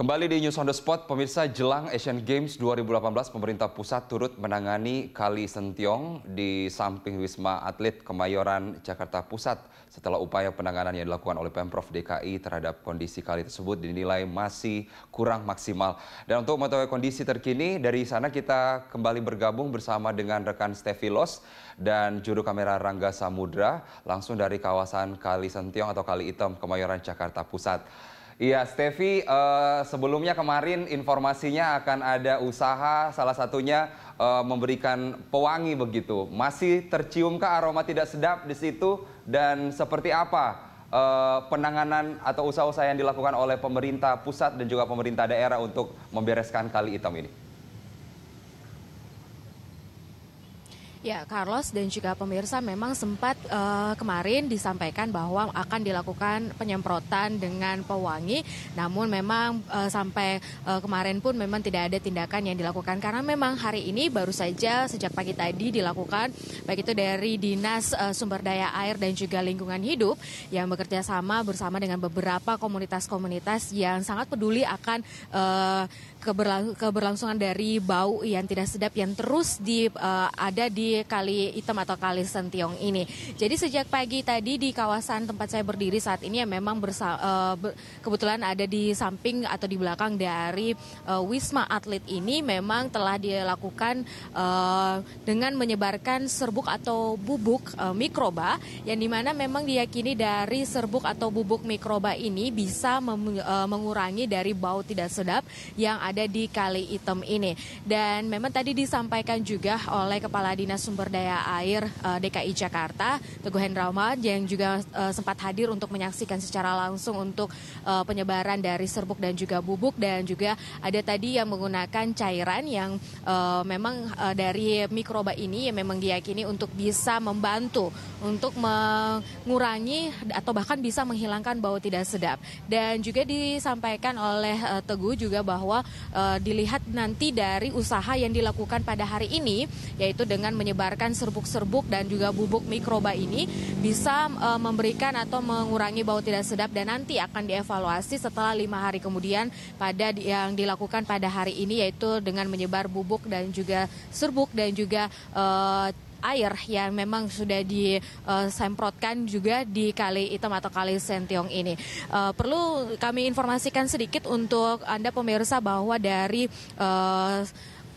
Kembali di News on the Spot, pemirsa jelang Asian Games 2018 pemerintah pusat turut menangani Kali Sentiong di samping Wisma Atlet Kemayoran Jakarta Pusat setelah upaya penanganan yang dilakukan oleh Pemprov DKI terhadap kondisi kali tersebut dinilai masih kurang maksimal. Dan untuk mengetahui kondisi terkini, dari sana kita kembali bergabung bersama dengan rekan Steffi Los dan juru kamera Rangga Samudra langsung dari kawasan Kali Sentiong atau Kali Item Kemayoran Jakarta Pusat. Iya, Stevi, uh, sebelumnya kemarin informasinya akan ada usaha salah satunya uh, memberikan pewangi begitu. Masih terciumkah aroma tidak sedap di situ dan seperti apa uh, penanganan atau usaha-usaha yang dilakukan oleh pemerintah pusat dan juga pemerintah daerah untuk membereskan kali hitam ini? Ya, Carlos dan juga pemirsa memang sempat uh, kemarin disampaikan bahwa akan dilakukan penyemprotan dengan pewangi. Namun memang uh, sampai uh, kemarin pun memang tidak ada tindakan yang dilakukan karena memang hari ini baru saja sejak pagi tadi dilakukan baik itu dari Dinas uh, Sumber Daya Air dan juga Lingkungan Hidup yang bekerja sama bersama dengan beberapa komunitas-komunitas yang sangat peduli akan uh, keberlang keberlangsungan dari bau yang tidak sedap yang terus di uh, ada di Kali Hitam atau Kali Sentiong ini. Jadi sejak pagi tadi di kawasan tempat saya berdiri saat ini ya memang bersa uh, kebetulan ada di samping atau di belakang dari uh, Wisma Atlet ini memang telah dilakukan uh, dengan menyebarkan serbuk atau bubuk uh, mikroba yang dimana memang diyakini dari serbuk atau bubuk mikroba ini bisa uh, mengurangi dari bau tidak sedap yang ada di Kali Item ini. Dan memang tadi disampaikan juga oleh Kepala Dinas Sumber Daya Air eh, DKI Jakarta, Teguh Hendrawan yang juga eh, sempat hadir untuk menyaksikan secara langsung untuk eh, penyebaran dari serbuk dan juga bubuk dan juga ada tadi yang menggunakan cairan yang memang dari mikroba ini yang memang diyakini untuk bisa membantu untuk mengurangi atau bahkan bisa menghilangkan bau tidak sedap. Dan juga disampaikan oleh Teguh juga bahwa uh, dilihat nanti dari usaha yang dilakukan pada hari ini yaitu dengan menyebarkan serbuk-serbuk dan juga bubuk mikroba ini bisa uh, memberikan atau mengurangi bau tidak sedap dan nanti akan dievaluasi setelah lima hari kemudian pada yang dilakukan pada hari ini yaitu dengan menyebar bubuk dan juga serbuk dan juga uh, air yang memang sudah disemprotkan eh, juga di Kali Item atau Kali Sentiong ini. Uh, perlu kami informasikan sedikit untuk Anda pemirsa bahwa dari uh,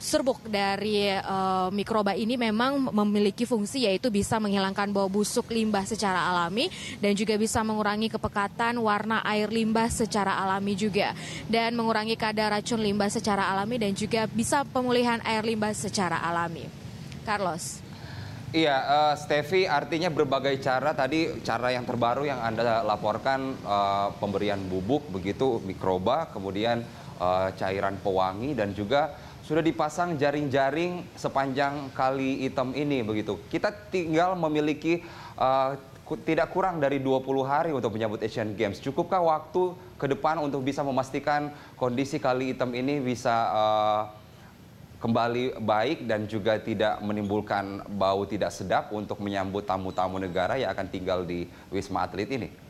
serbuk dari uh, mikroba ini memang memiliki fungsi yaitu bisa menghilangkan bau busuk limbah secara alami dan juga bisa mengurangi kepekatan warna air limbah secara alami juga dan mengurangi kadar racun limbah secara alami dan juga bisa pemulihan air limbah secara alami. Carlos. Iya, uh, eh, Stevi artinya berbagai cara tadi cara yang terbaru yang Anda laporkan uh, pemberian bubuk begitu mikroba, kemudian uh, cairan pewangi dan juga sudah dipasang jaring-jaring sepanjang kali hitam ini begitu. Kita tinggal memiliki uh, tidak kurang dari 20 hari untuk menyambut Asian Games. Cukupkah waktu ke depan untuk bisa memastikan kondisi kali hitam ini bisa uh, kembali baik dan juga tidak menimbulkan bau tidak sedap untuk menyambut tamu-tamu negara yang akan tinggal di Wisma Atlet ini?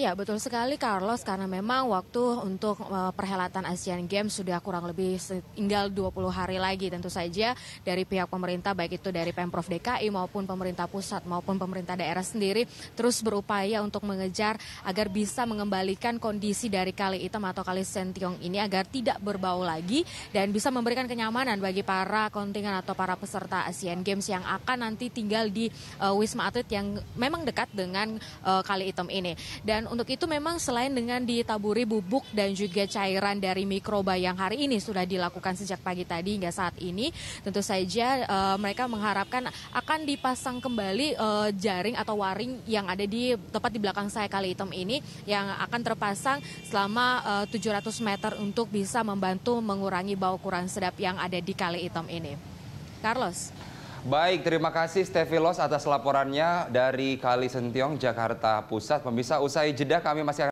Iya betul sekali Carlos karena memang waktu untuk eh, perhelatan Asian Games sudah kurang lebih tinggal 20 hari lagi tentu saja dari pihak pemerintah baik itu dari Pemprov DKI maupun pemerintah pusat maupun pemerintah daerah sendiri terus berupaya untuk mengejar agar bisa mengembalikan kondisi dari Kali item atau Kali Sentiong ini agar tidak berbau lagi dan bisa memberikan kenyamanan bagi para kontingen atau para peserta Asian Games yang akan nanti tinggal di eh, Wisma Atlet yang memang dekat dengan eh, Kali item ini dan untuk itu memang selain dengan ditaburi bubuk dan juga cairan dari mikroba yang hari ini sudah dilakukan sejak pagi tadi hingga saat ini, tentu saja uh, mereka mengharapkan akan dipasang kembali uh, jaring atau waring yang ada di tempat di belakang saya kali item ini yang akan terpasang selama eh, uh, 700 meter untuk bisa membantu mengurangi bau kurang sedap yang ada di kali item ini. Carlos. Baik, terima kasih Steffi Los atas laporannya dari Kali Sentiong, Jakarta Pusat. Pemirsa, usai jeda kami masih akan